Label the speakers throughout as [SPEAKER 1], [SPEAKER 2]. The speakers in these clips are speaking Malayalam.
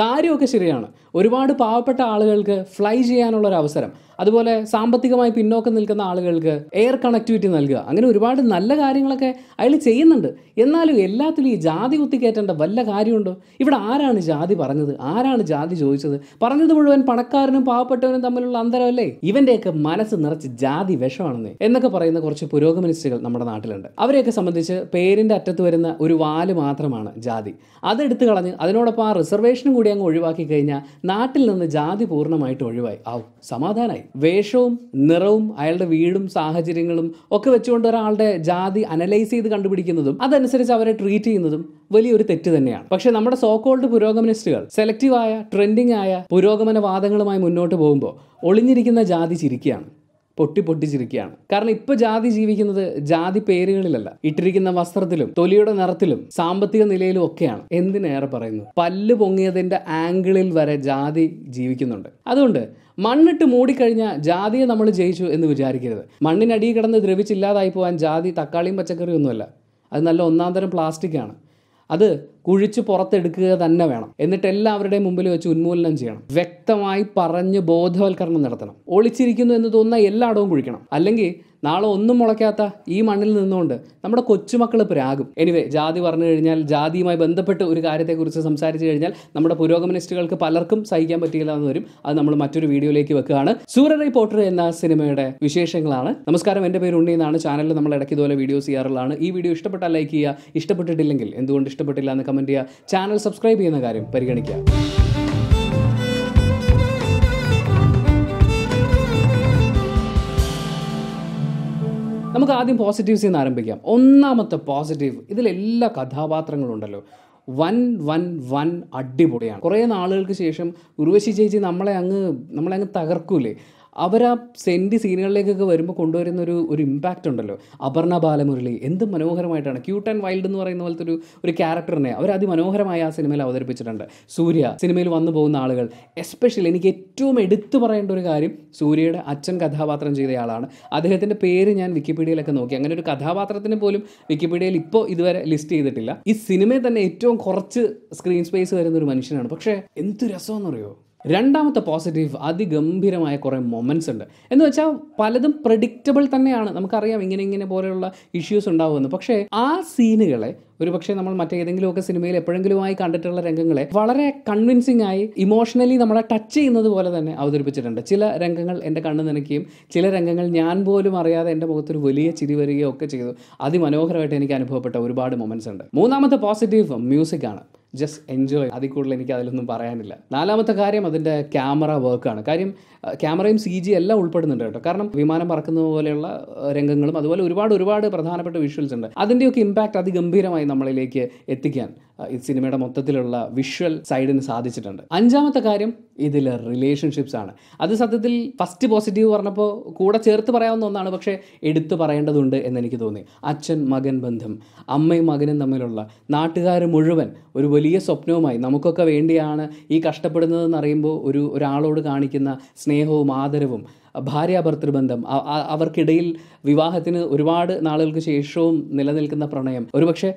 [SPEAKER 1] കാര്യമൊക്കെ ശരിയാണ് ഒരുപാട് പാവപ്പെട്ട ആളുകൾക്ക് ഫ്ലൈ ചെയ്യാനുള്ള ഒരു അവസരം അതുപോലെ സാമ്പത്തികമായി പിന്നോക്കം നിൽക്കുന്ന ആളുകൾക്ക് എയർ കണക്ടിവിറ്റി നൽകുക അങ്ങനെ ഒരുപാട് നല്ല കാര്യങ്ങളൊക്കെ അയാൾ ചെയ്യുന്നുണ്ട് എന്നാലും എല്ലാത്തിലും ഈ ജാതി കുത്തിക്കേറ്റേണ്ട വല്ല കാര്യമുണ്ടോ ഇവിടെ ആരാണ് ജാതി പറഞ്ഞത് ആരാണ് ജാതി ചോദിച്ചത് പറഞ്ഞത് മുഴുവൻ പണക്കാരനും പാവപ്പെട്ടവനും തമ്മിലുള്ള അന്തരമല്ലേ ഇവൻ്റെയൊക്കെ മനസ്സ് നിറച്ച് ജാതി വിഷമാണെന്ന് എന്നൊക്കെ പറയുന്ന കുറച്ച് പുരോഗമനിസ്റ്റുകൾ നമ്മുടെ നാട്ടിലുണ്ട് അവരെയൊക്കെ സംബന്ധിച്ച് പേരിൻ്റെ അറ്റത്ത് വരുന്ന ഒരു വാല് മാത്രമാണ് ജാതി അതെടുത്ത് കളഞ്ഞ് അതിനോടൊപ്പം ആ റിസർവേഷനും കൂടി കൂടി അങ്ങ് ഒഴിവാക്കി കഴിഞ്ഞാൽ നാട്ടിൽ നിന്ന് ജാതി പൂർണ്ണമായിട്ട് ഒഴിവായി ആവും സമാധാനമായി വേഷവും നിറവും അയാളുടെ വീടും സാഹചര്യങ്ങളും ഒക്കെ വെച്ചുകൊണ്ട് ഒരാളുടെ ജാതി അനലൈസ് ചെയ്ത് കണ്ടുപിടിക്കുന്നതും അതനുസരിച്ച് അവരെ ട്രീറ്റ് ചെയ്യുന്നതും വലിയൊരു തെറ്റ് തന്നെയാണ് പക്ഷേ നമ്മുടെ സോക്കോൾഡ് പുരോഗമനിസ്റ്റുകൾ സെലക്റ്റീവായ ട്രെൻഡിംഗ് ആയ പുരോഗമന വാദങ്ങളുമായി മുന്നോട്ട് പോകുമ്പോൾ ഒളിഞ്ഞിരിക്കുന്ന ജാതി ചിരിക്കുകയാണ് പൊട്ടി പൊട്ടിച്ചിരിക്കുകയാണ് കാരണം ഇപ്പൊ ജാതി ജീവിക്കുന്നത് ജാതി പേരുകളിലല്ല ഇട്ടിരിക്കുന്ന വസ്ത്രത്തിലും തൊലിയുടെ നിറത്തിലും സാമ്പത്തിക നിലയിലും ഒക്കെയാണ് എന്തിനേറെ പറയുന്നു പല്ല് പൊങ്ങിയതിന്റെ ആംഗിളിൽ വരെ ജാതി ജീവിക്കുന്നുണ്ട് അതുകൊണ്ട് മണ്ണിട്ട് മൂടിക്കഴിഞ്ഞാൽ ജാതിയെ നമ്മൾ ജയിച്ചു എന്ന് വിചാരിക്കരുത് മണ്ണിനടിയിൽ കിടന്ന് ദ്രവിച്ചില്ലാതായി പോകാൻ ജാതി തക്കാളിയും ഒന്നുമല്ല അത് നല്ല ഒന്നാം തരം പ്ലാസ്റ്റിക് ആണ് അത് കുഴിച്ച് പുറത്തെടുക്കുക തന്നെ വേണം എന്നിട്ട് എല്ലാവരുടെയും മുമ്പിൽ വെച്ച് ഉന്മൂലനം ചെയ്യണം വ്യക്തമായി പറഞ്ഞ് ബോധവൽക്കരണം നടത്തണം ഒളിച്ചിരിക്കുന്നു എന്ന് തോന്നുന്ന എല്ലായിടവും കുഴിക്കണം അല്ലെങ്കിൽ നാളെ ഒന്നും മുളയ്ക്കാത്ത ഈ മണ്ണിൽ നിന്നുകൊണ്ട് നമ്മുടെ കൊച്ചുമക്കൾ പ്രാകും എനിവേ ജാതി പറഞ്ഞു കഴിഞ്ഞാൽ ജാതിയുമായി ബന്ധപ്പെട്ട് ഒരു കാര്യത്തെക്കുറിച്ച് സംസാരിച്ചു കഴിഞ്ഞാൽ നമ്മുടെ പുരോഗമനിസ്റ്റുകൾക്ക് പലർക്കും സഹിക്കാൻ പറ്റിയില്ല എന്ന് വരും അത് നമ്മൾ മറ്റൊരു വീഡിയോയിലേക്ക് വെക്കുകയാണ് സൂര്യ റിപ്പോർട്ടർ എന്ന സിനിമയുടെ വിശേഷങ്ങളാണ് നമസ്കാരം എൻ്റെ പേര് ഉണ്ണി എന്നാണ് ചാനലിൽ നമ്മൾ ഇടയ്ക്ക് ഇതുപോലെ വീഡിയോസ് ചെയ്യാറുള്ളതാണ് ഈ വീഡിയോ ഇഷ്ടപ്പെട്ടാൽ ലൈക്ക് ചെയ്യുക ഇഷ്ടപ്പെട്ടിട്ടില്ലെങ്കിൽ എന്തുകൊണ്ട് ഇഷ്ടപ്പെട്ടില്ല എന്ന് കമൻറ്റ് ചെയ്യുക ചാനൽ സബ്സ്ക്രൈബ് ചെയ്യുന്ന കാര്യം പരിഗണിക്കുക നമുക്ക് ആദ്യം പോസിറ്റീവ്സിൽ നിന്ന് ആരംഭിക്കാം ഒന്നാമത്തെ പോസിറ്റീവ് ഇതിലെല്ലാ ഉണ്ടല്ലോ വൻ വൻ വൻ അടിപൊളിയാണ് കുറേ നാളുകൾക്ക് ശേഷം ഉർവശി ചേച്ചി നമ്മളെ അങ്ങ് നമ്മളെ അങ്ങ് തകർക്കൂലേ അവർ ആ സെൻറ്റി സീനുകളിലേക്കൊക്കെ വരുമ്പോൾ കൊണ്ടുവരുന്ന ഒരു ഒരു ഇമ്പാക്റ്റ് ഉണ്ടല്ലോ അപർണ ബാലമുരളി എന്ത് മനോഹരമായിട്ടാണ് ക്യൂട്ട് ആൻഡ് വൈൽഡ് എന്ന് പറയുന്ന പോലത്തെ ഒരു ഒരു ക്യാരക്ടറിനെ അവർ അതിമനോഹരമായി ആ സിനിമയിൽ അവതരിപ്പിച്ചിട്ടുണ്ട് സൂര്യ സിനിമയിൽ വന്നു പോകുന്ന ആളുകൾ എസ്പെഷ്യലി എനിക്ക് ഏറ്റവും എടുത്തു പറയേണ്ട ഒരു കാര്യം സൂര്യയുടെ അച്ഛൻ കഥാപാത്രം ചെയ്തയാളാണ് അദ്ദേഹത്തിൻ്റെ പേര് ഞാൻ വിക്കിപീഡിയയിലൊക്കെ നോക്കി അങ്ങനെ ഒരു കഥാപാത്രത്തിന് പോലും വിക്കിപീഡിയയിൽ ഇപ്പോൾ ഇതുവരെ ലിസ്റ്റ് ചെയ്തിട്ടില്ല ഈ സിനിമയിൽ തന്നെ ഏറ്റവും കുറച്ച് സ്ക്രീൻ സ്പേസ് വരുന്ന ഒരു മനുഷ്യനാണ് പക്ഷേ എന്ത് പറയുമോ രണ്ടാമത്തെ പോസിറ്റീവ് അതിഗംഭീരമായ കുറേ മൊമെൻറ്റ്സ് ഉണ്ട് എന്ന് വെച്ചാൽ പലതും പ്രഡിക്റ്റബിൾ തന്നെയാണ് നമുക്കറിയാം ഇങ്ങനെ ഇങ്ങനെ പോലെയുള്ള ഇഷ്യൂസ് ഉണ്ടാവുമെന്ന് പക്ഷേ ആ സീനുകളെ ഒരു പക്ഷേ നമ്മൾ മറ്റേതെങ്കിലുമൊക്കെ സിനിമയിൽ എപ്പോഴെങ്കിലുമായി കണ്ടിട്ടുള്ള രംഗങ്ങളെ വളരെ കൺവിൻസിംഗ് ആയി ഇമോഷണലി നമ്മളെ ടച്ച് ചെയ്യുന്നത് പോലെ തന്നെ അവതരിപ്പിച്ചിട്ടുണ്ട് ചില രംഗങ്ങൾ എൻ്റെ കണ്ണ് നനയ്ക്കുകയും ചില രംഗങ്ങൾ ഞാൻ പോലും അറിയാതെ എൻ്റെ മുഖത്തൊരു വലിയ ചിരി വരികയൊക്കെ ഒക്കെ ചെയ്തു അതിമനോഹരമായിട്ട് എനിക്ക് അനുഭവപ്പെട്ട ഒരുപാട് മൊമെൻറ്റ്സ് ഉണ്ട് മൂന്നാമത്തെ പോസിറ്റീവ് മ്യൂസിക് ആണ് ജസ്റ്റ് എൻജോയ് അതിൽ കൂടുതൽ എനിക്ക് അതിലൊന്നും പറയാനില്ല നാലാമത്തെ കാര്യം അതിൻ്റെ ക്യാമറ വർക്കാണ് കാര്യം ക്യാമറയും സി ജി എല്ലാം ഉൾപ്പെടുന്നുണ്ട് കേട്ടോ കാരണം വിമാനം പറക്കുന്ന പോലെയുള്ള രംഗങ്ങളും അതുപോലെ ഒരുപാട് ഒരുപാട് പ്രധാനപ്പെട്ട വിഷ്വൽസ് ഉണ്ട് അതിൻ്റെയൊക്കെ ഇമ്പാക്റ്റ് അതിഗംഭീരമായി നമ്മളിലേക്ക് എത്തിക്കാൻ ഈ സിനിമയുടെ മൊത്തത്തിലുള്ള വിഷ്വൽ സൈഡിന് സാധിച്ചിട്ടുണ്ട് അഞ്ചാമത്തെ കാര്യം ഇതിലെ റിലേഷൻഷിപ്സ് ആണ് അത് സത്യത്തിൽ ഫസ്റ്റ് പോസിറ്റീവ് പറഞ്ഞപ്പോൾ കൂടെ ചേർത്ത് പറയാവുന്ന ഒന്നാണ് പക്ഷേ എടുത്ത് പറയേണ്ടതുണ്ട് എനിക്ക് തോന്നി അച്ഛൻ മകൻ ബന്ധം അമ്മയും മകനും തമ്മിലുള്ള നാട്ടുകാർ മുഴുവൻ ഒരു വലിയ സ്വപ്നവുമായി നമുക്കൊക്കെ വേണ്ടിയാണ് ഈ കഷ്ടപ്പെടുന്നതെന്ന് അറിയുമ്പോൾ ഒരു ഒരാളോട് കാണിക്കുന്ന സ്നേഹവും ആദരവും ഭർത്തൃബന്ധം അവർക്കിടയിൽ വിവാഹത്തിന് ഒരുപാട് നാളുകൾക്ക് ശേഷവും നിലനിൽക്കുന്ന പ്രണയം ഒരുപക്ഷെ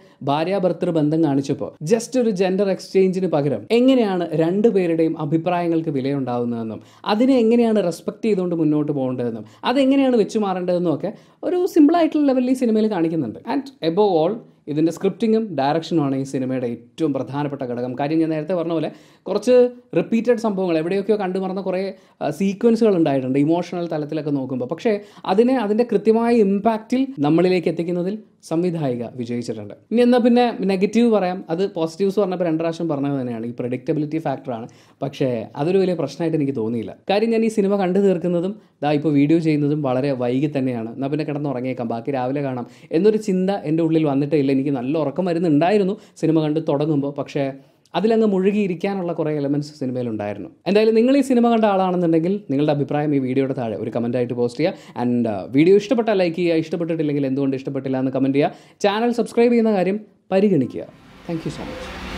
[SPEAKER 1] ഭർത്തൃബന്ധം കാണിച്ചപ്പോൾ ജസ്റ്റ് ഒരു ജെൻഡർ എക്സ്ചേഞ്ചിന് പകരം എങ്ങനെയാണ് രണ്ടുപേരുടെയും അഭിപ്രായങ്ങൾക്ക് വിലയുണ്ടാവുന്നതെന്നും അതിനെ എങ്ങനെയാണ് റെസ്പെക്ട് ചെയ്തുകൊണ്ട് മുന്നോട്ട് പോകേണ്ടതെന്നും അതെങ്ങനെയാണ് വെച്ചു മാറേണ്ടതെന്നും ഒക്കെ ഒരു സിമ്പിളായിട്ടുള്ള ലെവലിൽ ഈ സിനിമയിൽ കാണിക്കുന്നുണ്ട് ആൻഡ് എബോവ് ഓൾ ഇതിൻ്റെ സ്ക്രിപ്റ്റിങ്ങും ഡയറക്ഷനുമാണ് ഈ സിനിമയുടെ ഏറ്റവും പ്രധാനപ്പെട്ട ഘടകം കാര്യം ഞാൻ നേരത്തെ പറഞ്ഞ പോലെ കുറച്ച് റിപ്പീറ്റഡ് സംഭവങ്ങൾ എവിടെയൊക്കെയോ കണ്ടു മറന്ന കുറേ സീക്വൻസുകൾ ഉണ്ടായിട്ടുണ്ട് ഇമോഷണൽ തലത്തിലൊക്കെ നോക്കുമ്പോൾ പക്ഷേ അതിനെ അതിൻ്റെ കൃത്യമായ ഇമ്പാക്റ്റിൽ നമ്മളിലേക്ക് എത്തിക്കുന്നതിൽ സംവിധായിക വിജയിച്ചിട്ടുണ്ട് ഇനി എന്നാൽ പിന്നെ നെഗറ്റീവ് പറയാം അത് പോസിറ്റീവ്സ് പറഞ്ഞപ്പോൾ രണ്ട് പ്രാവശ്യം പറഞ്ഞത് തന്നെയാണ് ഈ പ്രഡിക്റ്റബിലിറ്റി ഫാക്ടറാണ് പക്ഷേ അതൊരു വലിയ പ്രശ്നമായിട്ട് എനിക്ക് തോന്നിയില്ല കാര്യം ഞാൻ ഈ സിനിമ കണ്ടു തീർക്കുന്നതും ദാ ഇപ്പോൾ വീഡിയോ ചെയ്യുന്നതും വളരെ വൈകി തന്നെയാണ് എന്നാൽ പിന്നെ കിടന്നുറങ്ങിയേക്കാം ബാക്കി രാവിലെ കാണാം എന്നൊരു ചിന്ത എൻ്റെ ഉള്ളിൽ വന്നിട്ടേ ഇല്ല എനിക്ക് നല്ല ഉറക്കം വരുന്നുണ്ടായിരുന്നു സിനിമ കണ്ട് തുടങ്ങുമ്പോൾ പക്ഷേ അതിലങ്ങ് മുഴുകിയിരിക്കാനുള്ള കുറേ എലമെൻറ്റ്സ് സിനിമയിലുണ്ടായിരുന്നു എന്തായാലും നിങ്ങൾ ഈ സിനിമ കണ്ട ആളാണെന്നുണ്ടെങ്കിൽ നിങ്ങളുടെ അഭിപ്രായം ഈ വീഡിയോയുടെ താഴെ ഒരു കമൻറ്റായിട്ട് പോസ്റ്റ് ചെയ്യുക ആൻഡ് വീഡിയോ uh, ഇഷ്ടപ്പെട്ടാൽ ലൈക്ക് ചെയ്യുക ഇഷ്ടപ്പെട്ടിട്ടില്ലെങ്കിൽ എന്തുകൊണ്ട് ഇഷ്ടപ്പെട്ടില്ല എന്ന് കമൻറ്റ് ചെയ്യുക ചാനൽ സബ്സ്ക്രൈബ് ചെയ്യുന്ന കാര്യം പരിഗണിക്കുക താങ്ക് സോ മച്ച്